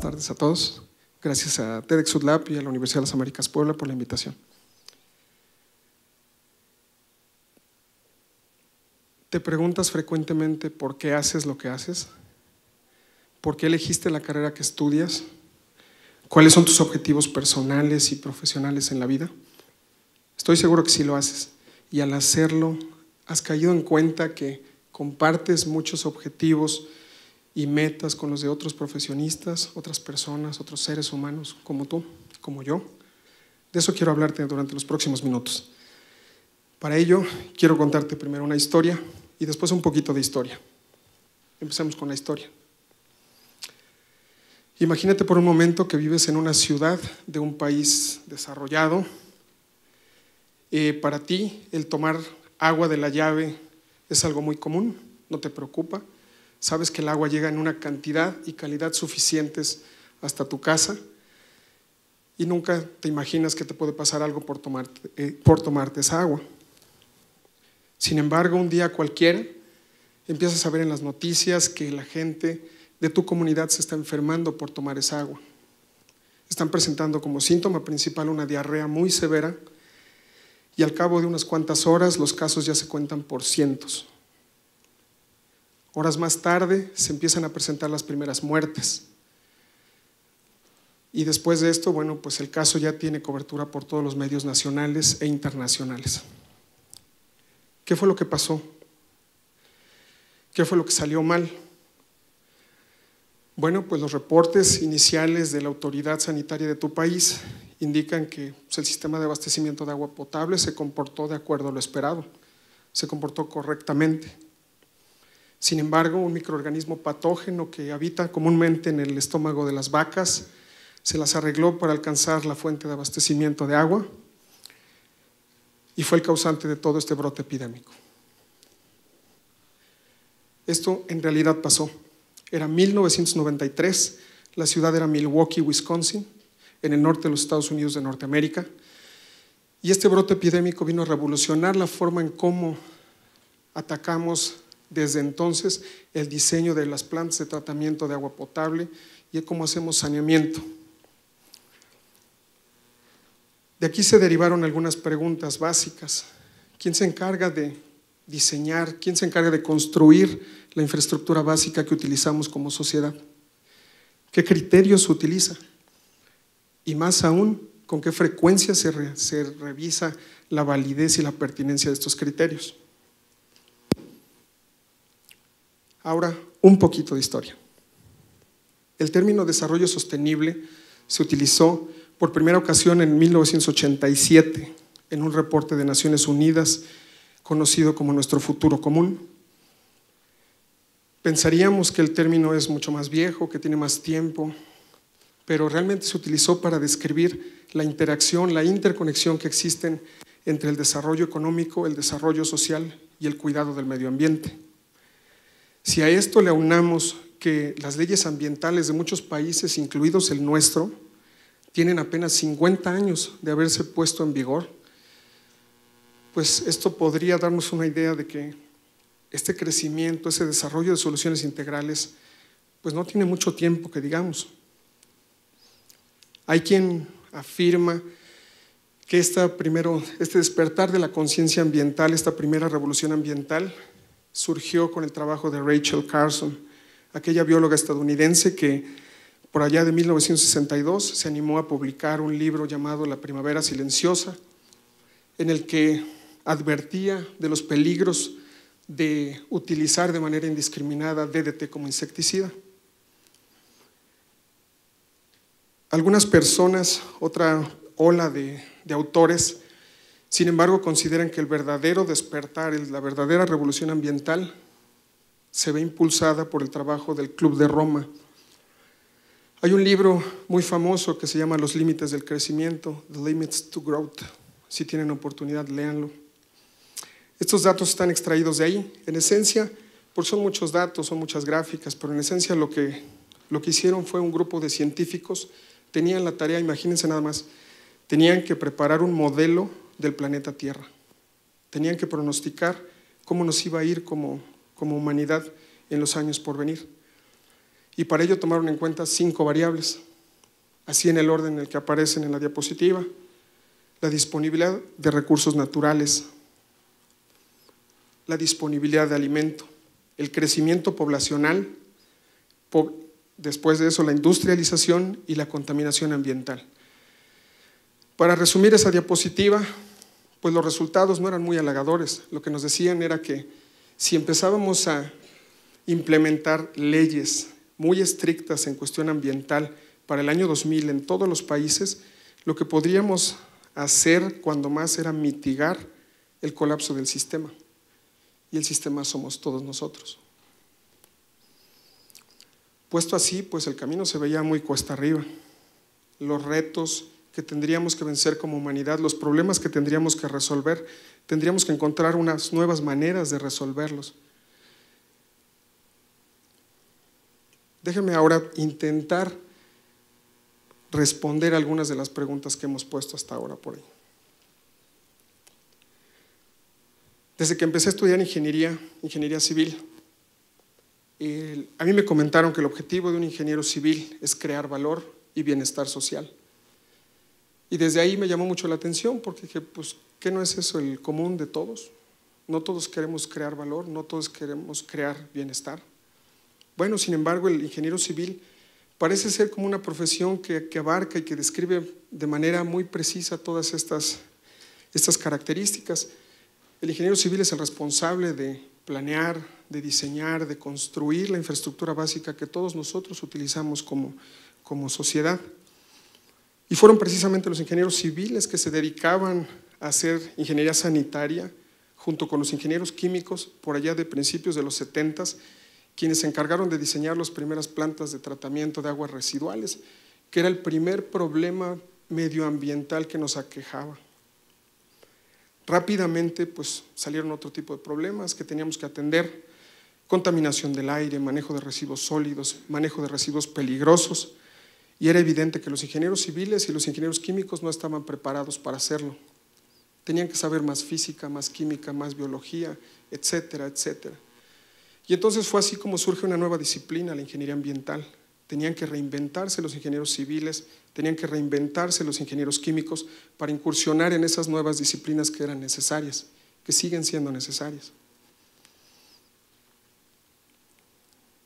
tardes a todos. Gracias a TEDx y a la Universidad de las Américas Puebla por la invitación. ¿Te preguntas frecuentemente por qué haces lo que haces? ¿Por qué elegiste la carrera que estudias? ¿Cuáles son tus objetivos personales y profesionales en la vida? Estoy seguro que sí lo haces. Y al hacerlo, has caído en cuenta que compartes muchos objetivos, y metas con los de otros profesionistas, otras personas, otros seres humanos como tú, como yo. De eso quiero hablarte durante los próximos minutos. Para ello, quiero contarte primero una historia y después un poquito de historia. Empecemos con la historia. Imagínate por un momento que vives en una ciudad de un país desarrollado. Eh, para ti el tomar agua de la llave es algo muy común, no te preocupa sabes que el agua llega en una cantidad y calidad suficientes hasta tu casa y nunca te imaginas que te puede pasar algo eh, por tomarte, esa agua. Sin embargo, un día cualquiera empiezas a ver en las noticias que la gente de tu comunidad se está enfermando por tomar esa agua. Están presentando como síntoma principal una diarrea muy severa y al cabo de unas cuantas horas los casos ya se cuentan por cientos. Horas más tarde se empiezan a presentar las primeras muertes. Y después de esto, bueno, pues el caso ya tiene cobertura por todos los medios nacionales e internacionales. ¿Qué fue lo que pasó? ¿Qué fue lo que salió mal? Bueno, pues los reportes iniciales de la autoridad sanitaria de tu país indican que pues, el sistema de abastecimiento de agua potable se comportó de acuerdo a lo esperado, se comportó correctamente. Sin embargo, un microorganismo patógeno que habita comúnmente en el estómago de las vacas se las arregló para alcanzar la fuente de abastecimiento de agua y fue el causante de todo este brote epidémico. Esto en realidad pasó. Era 1993, la ciudad era Milwaukee, Wisconsin, en el norte de los Estados Unidos de Norteamérica, y este brote epidémico vino a revolucionar la forma en cómo atacamos desde entonces, el diseño de las plantas de tratamiento de agua potable y cómo hacemos saneamiento. De aquí se derivaron algunas preguntas básicas. ¿Quién se encarga de diseñar? ¿Quién se encarga de construir la infraestructura básica que utilizamos como sociedad? ¿Qué criterios se utiliza? Y más aún, ¿con qué frecuencia se revisa la validez y la pertinencia de estos criterios? Ahora, un poquito de historia. El término desarrollo sostenible se utilizó por primera ocasión en 1987 en un reporte de Naciones Unidas conocido como nuestro futuro común. Pensaríamos que el término es mucho más viejo, que tiene más tiempo, pero realmente se utilizó para describir la interacción, la interconexión que existen entre el desarrollo económico, el desarrollo social y el cuidado del medio ambiente. Si a esto le aunamos que las leyes ambientales de muchos países, incluidos el nuestro, tienen apenas 50 años de haberse puesto en vigor, pues esto podría darnos una idea de que este crecimiento, ese desarrollo de soluciones integrales, pues no tiene mucho tiempo que digamos. Hay quien afirma que esta este despertar de la conciencia ambiental, esta primera revolución ambiental, surgió con el trabajo de Rachel Carson, aquella bióloga estadounidense que por allá de 1962 se animó a publicar un libro llamado La Primavera Silenciosa, en el que advertía de los peligros de utilizar de manera indiscriminada DDT como insecticida. Algunas personas, otra ola de, de autores, sin embargo, consideran que el verdadero despertar, la verdadera revolución ambiental, se ve impulsada por el trabajo del Club de Roma. Hay un libro muy famoso que se llama Los Límites del Crecimiento, The Limits to Growth. Si tienen oportunidad, léanlo. Estos datos están extraídos de ahí. En esencia, por pues son muchos datos, son muchas gráficas, pero en esencia lo que, lo que hicieron fue un grupo de científicos, tenían la tarea, imagínense nada más, tenían que preparar un modelo del planeta Tierra. Tenían que pronosticar cómo nos iba a ir como, humanidad en los años por venir. Y para ello tomaron en cuenta cinco variables, así en el orden en el que aparecen en la diapositiva. La disponibilidad de recursos naturales, la disponibilidad de alimento, el crecimiento poblacional, después de eso la industrialización y la contaminación ambiental. Para resumir esa diapositiva, pues los resultados no eran muy halagadores. Lo que nos decían era que si empezábamos a implementar leyes muy estrictas en cuestión ambiental para el año 2000 en todos los países, lo que podríamos hacer cuando más era mitigar el colapso del sistema. Y el sistema somos todos nosotros. Puesto así, pues el camino se veía muy cuesta arriba. Los retos que tendríamos que vencer como humanidad, los problemas que tendríamos que resolver, tendríamos que encontrar unas nuevas maneras de resolverlos. Déjenme ahora intentar responder algunas de las preguntas que hemos puesto hasta ahora por ahí. Desde que empecé a estudiar ingeniería, ingeniería civil, a mí me comentaron que el objetivo de un ingeniero civil es crear valor y bienestar social. Y desde ahí me llamó mucho la atención porque dije, pues, ¿qué no es eso el común de todos? No todos queremos crear valor, no todos queremos crear bienestar. Bueno, sin embargo, el ingeniero civil parece ser como una profesión que, abarca y que describe de manera muy precisa todas estas, características. El ingeniero civil es el responsable de planear, de diseñar, de construir la infraestructura básica que todos nosotros utilizamos como sociedad. Y fueron precisamente los ingenieros civiles que se dedicaban a hacer ingeniería sanitaria, junto con los ingenieros químicos, por allá de principios de los 70, quienes se encargaron de diseñar las primeras plantas de tratamiento de aguas residuales, que era el primer problema medioambiental que nos aquejaba. Rápidamente pues, salieron otro tipo de problemas que teníamos que atender, contaminación del aire, manejo de residuos sólidos, manejo de residuos peligrosos, y era evidente que los ingenieros civiles y los ingenieros químicos no estaban preparados para hacerlo. Tenían que saber más física, más química, más biología, etcétera, etcétera. Y entonces fue así como surge una nueva disciplina, la ingeniería ambiental. Tenían que reinventarse los ingenieros civiles, tenían que reinventarse los ingenieros químicos para incursionar en esas nuevas disciplinas que eran necesarias, que siguen siendo necesarias.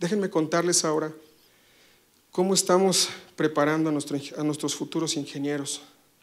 Déjenme contarles ahora ¿Cómo estamos preparando a, nuestros futuros ingenieros?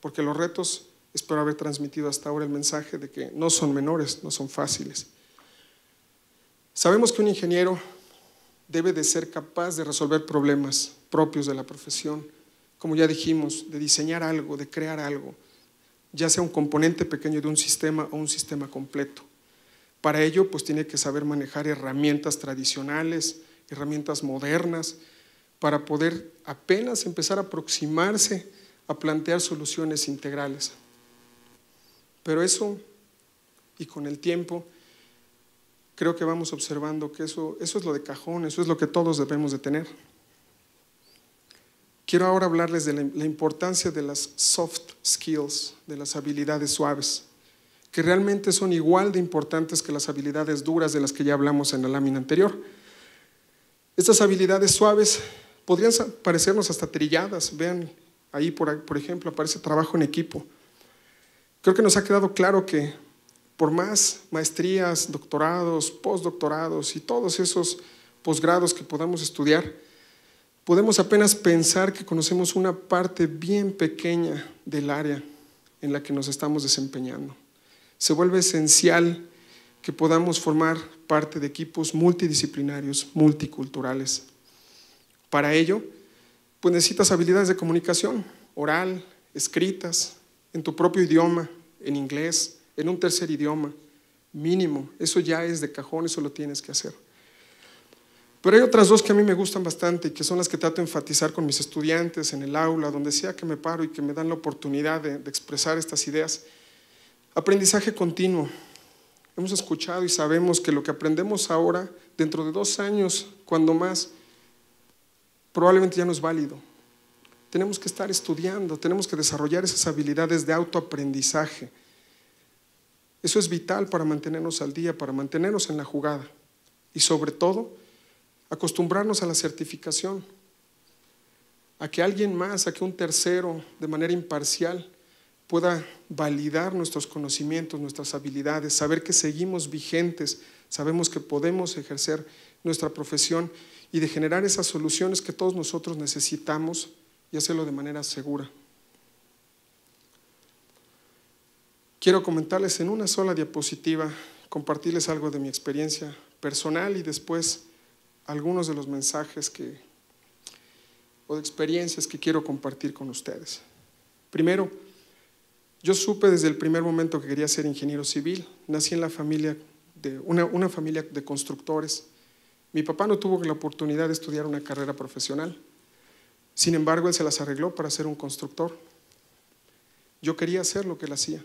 Porque los retos, espero haber transmitido hasta ahora el mensaje de que no son menores, no son fáciles. Sabemos que un ingeniero debe de ser capaz de resolver problemas propios de la profesión, como ya dijimos, de diseñar algo, de crear algo, ya sea un componente pequeño de un sistema o un sistema completo. Para ello, pues tiene que saber manejar herramientas tradicionales, herramientas modernas, para poder apenas empezar a aproximarse a plantear soluciones integrales. Pero eso, y con el tiempo, creo que vamos observando que eso, es lo de cajón, eso es lo que todos debemos de tener. Quiero ahora hablarles de la, la importancia de las soft skills, de las habilidades suaves, que realmente son igual de importantes que las habilidades duras de las que ya hablamos en la lámina anterior. Estas habilidades suaves podrían parecernos hasta trilladas. Vean, ahí por, ejemplo aparece trabajo en equipo. Creo que nos ha quedado claro que por más maestrías, doctorados, postdoctorados y todos esos posgrados que podamos estudiar, podemos apenas pensar que conocemos una parte bien pequeña del área en la que nos estamos desempeñando. Se vuelve esencial que podamos formar parte de equipos multidisciplinarios, multiculturales, para ello, pues necesitas habilidades de comunicación, oral, escritas, en tu propio idioma, en inglés, en un tercer idioma, mínimo. Eso ya es de cajón, eso lo tienes que hacer. Pero hay otras dos que a mí me gustan bastante y que son las que trato de enfatizar con mis estudiantes en el aula, donde sea que me paro y que me dan la oportunidad de, de expresar estas ideas. Aprendizaje continuo. Hemos escuchado y sabemos que lo que aprendemos ahora, dentro de dos años, cuando más, probablemente ya no es válido. Tenemos que estar estudiando, tenemos que desarrollar esas habilidades de autoaprendizaje. Eso es vital para mantenernos al día, para mantenernos en la jugada y sobre todo acostumbrarnos a la certificación, a que alguien más, a que un tercero de manera imparcial pueda validar nuestros conocimientos, nuestras habilidades, saber que seguimos vigentes, sabemos que podemos ejercer nuestra profesión y de generar esas soluciones que todos nosotros necesitamos y hacerlo de manera segura. Quiero comentarles en una sola diapositiva, compartirles algo de mi experiencia personal y después algunos de los mensajes que, o de experiencias que quiero compartir con ustedes. Primero, yo supe desde el primer momento que quería ser ingeniero civil. Nací en la familia de una, una familia de constructores. Mi papá no tuvo la oportunidad de estudiar una carrera profesional. Sin embargo, él se las arregló para ser un constructor. Yo quería hacer lo que él hacía.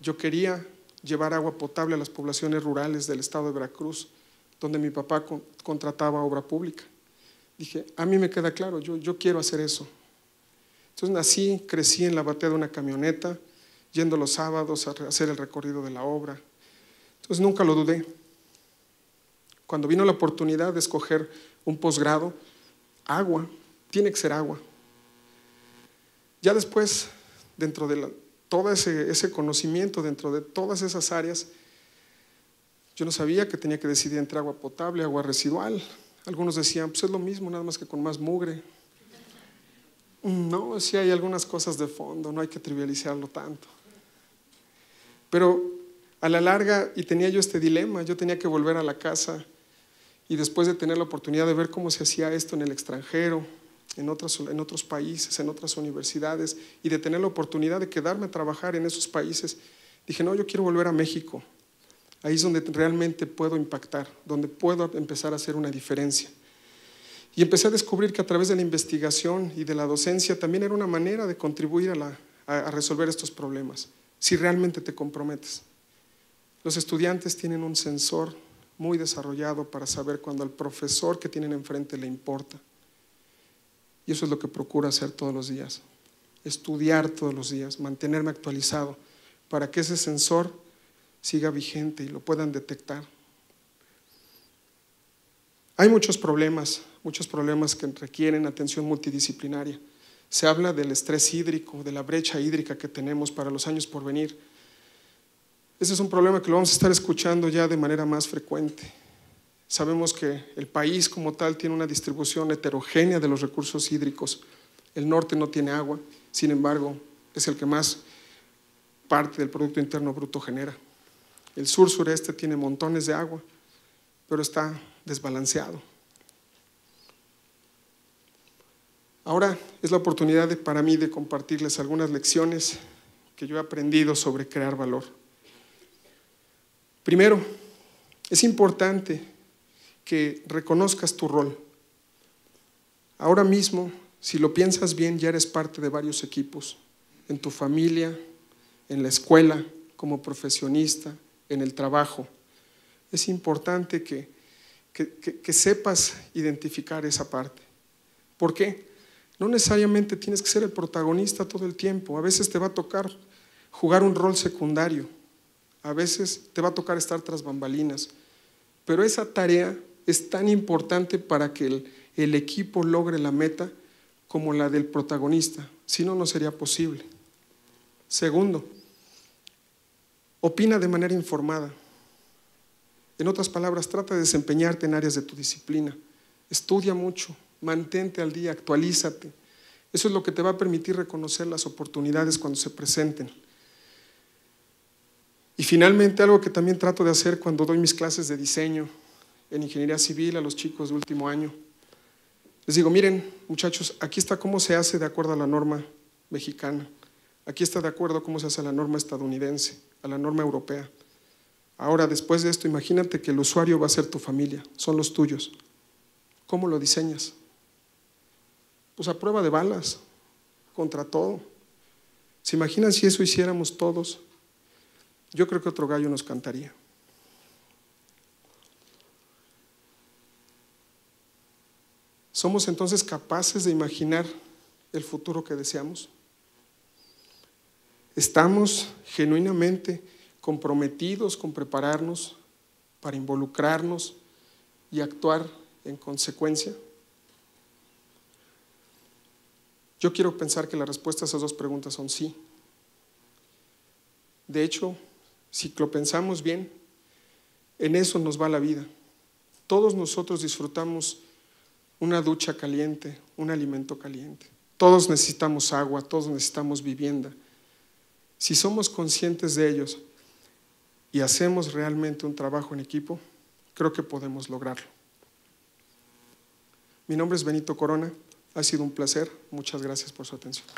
Yo quería llevar agua potable a las poblaciones rurales del estado de Veracruz, donde mi papá contrataba obra pública. Dije, a mí me queda claro, yo, yo quiero hacer eso. Entonces nací, crecí en la batea de una camioneta, yendo los sábados a hacer el recorrido de la obra. Entonces nunca lo dudé. Cuando vino la oportunidad de escoger un posgrado, agua, tiene que ser agua. Ya después, dentro de todo ese, ese conocimiento, dentro de todas esas áreas, yo no sabía que tenía que decidir entre agua potable, agua residual. Algunos decían, pues es lo mismo, nada más que con más mugre. Mm, no, sí hay algunas cosas de fondo, no hay que trivializarlo tanto. Pero a la larga, y tenía yo este dilema, yo tenía que volver a la casa y después de tener la oportunidad de ver cómo se hacía esto en el extranjero, en, otros países, en otras universidades, y de tener la oportunidad de quedarme a trabajar en esos países, dije, no, yo quiero volver a México. Ahí es donde realmente puedo impactar, donde puedo empezar a hacer una diferencia. Y empecé a descubrir que a través de la investigación y de la docencia también era una manera de contribuir a resolver estos problemas, si realmente te comprometes. Los estudiantes tienen un sensor muy desarrollado para saber cuando al profesor que tienen enfrente le importa. Y eso es lo que procuro hacer todos los días. Estudiar todos los días, mantenerme actualizado para que ese sensor siga vigente y lo puedan detectar. Hay muchos problemas, muchos problemas que requieren atención multidisciplinaria. Se habla del estrés hídrico, de la brecha hídrica que tenemos para los años por venir ese es un problema que lo vamos a estar escuchando ya de manera más frecuente. Sabemos que el país como tal tiene una distribución heterogénea de los recursos hídricos. El norte no tiene agua, sin embargo, es el que más parte del Producto Interno Bruto genera. El sur-sureste tiene montones de agua, pero está desbalanceado. Ahora es la oportunidad para mí de compartirles algunas lecciones que yo he aprendido sobre crear valor. Primero, es importante que reconozcas tu rol. Ahora mismo, si lo piensas bien, ya eres parte de varios equipos, en tu familia, en la escuela, como profesionista, en el trabajo. Es importante que, que, sepas identificar esa parte. ¿Por qué? No necesariamente tienes que ser el protagonista todo el tiempo. A veces te va a tocar jugar un rol secundario a veces te va a tocar estar tras bambalinas, pero esa tarea es tan importante para que el, equipo logre la meta como la del protagonista, si no, no sería posible. Segundo, opina de manera informada. En otras palabras, trata de desempeñarte en áreas de tu disciplina. Estudia mucho, mantente al día, actualízate. Eso es lo que te va a permitir reconocer las oportunidades cuando se presenten. Y finalmente algo que también trato de hacer cuando doy mis clases de diseño en ingeniería civil a los chicos de último año. Les digo, miren muchachos, aquí está cómo se hace de acuerdo a la norma mexicana, aquí está de acuerdo cómo se hace a la norma estadounidense, a la norma europea. Ahora, después de esto, imagínate que el usuario va a ser tu familia, son los tuyos. ¿Cómo lo diseñas? Pues a prueba de balas, contra todo. ¿Se imaginan si eso hiciéramos todos yo creo que otro gallo nos cantaría. ¿Somos entonces capaces de imaginar el futuro que deseamos? ¿Estamos genuinamente comprometidos con prepararnos para involucrarnos y actuar en consecuencia? Yo quiero pensar que la respuesta a esas dos preguntas son sí. De hecho, si lo pensamos bien, en eso nos va la vida. Todos nosotros disfrutamos una ducha caliente, un alimento caliente. Todos necesitamos agua, todos necesitamos vivienda. Si somos conscientes de ellos y hacemos realmente un trabajo en equipo, creo que podemos lograrlo. Mi nombre es Benito Corona, ha sido un placer, muchas gracias por su atención.